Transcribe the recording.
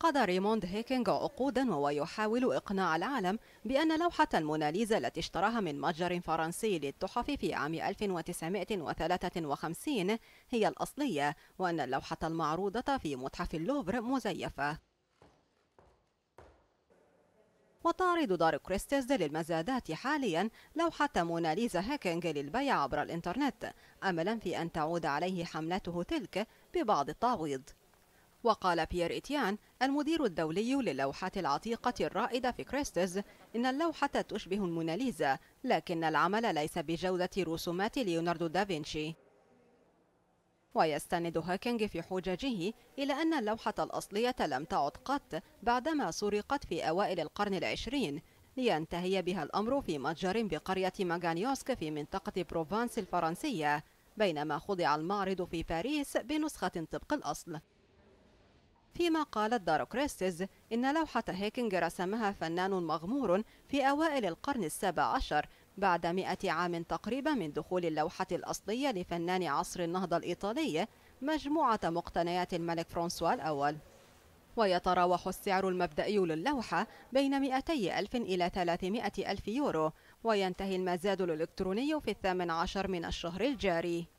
قضى ريموند هيكينغ عقودا وهو يحاول إقناع العالم بأن لوحة الموناليزا التي اشتراها من متجر فرنسي للتحف في عام 1953 هي الأصلية وأن اللوحة المعروضة في متحف اللوفر مزيفة وتعرض دار كريستيز للمزادات حاليا لوحة موناليزا هاكينج للبيع عبر الإنترنت أملا في أن تعود عليه حملته تلك ببعض التعويض وقال بيير إتيان المدير الدولي للوحة العتيقة الرائدة في كريستز إن اللوحة تشبه الموناليزا لكن العمل ليس بجودة رسومات ليوناردو دافنشي ويستند هاكينج في حججه إلى أن اللوحة الأصلية لم تعد قط بعدما سرقت في أوائل القرن العشرين لينتهي بها الأمر في متجر بقرية ماغانيوسك في منطقة بروفانس الفرنسية بينما خضع المعرض في باريس بنسخة طبق الأصل فيما قالت دارا كريستيز إن لوحة هيكينج رسمها فنان مغمور في أوائل القرن السابع عشر بعد مئة عام تقريبا من دخول اللوحة الأصلية لفنان عصر النهضة الإيطالية مجموعة مقتنيات الملك فرانسوا الأول ويتراوح السعر المبدئي للوحة بين 200 ألف إلى 300 ألف يورو وينتهي المزاد الإلكتروني في الثامن عشر من الشهر الجاري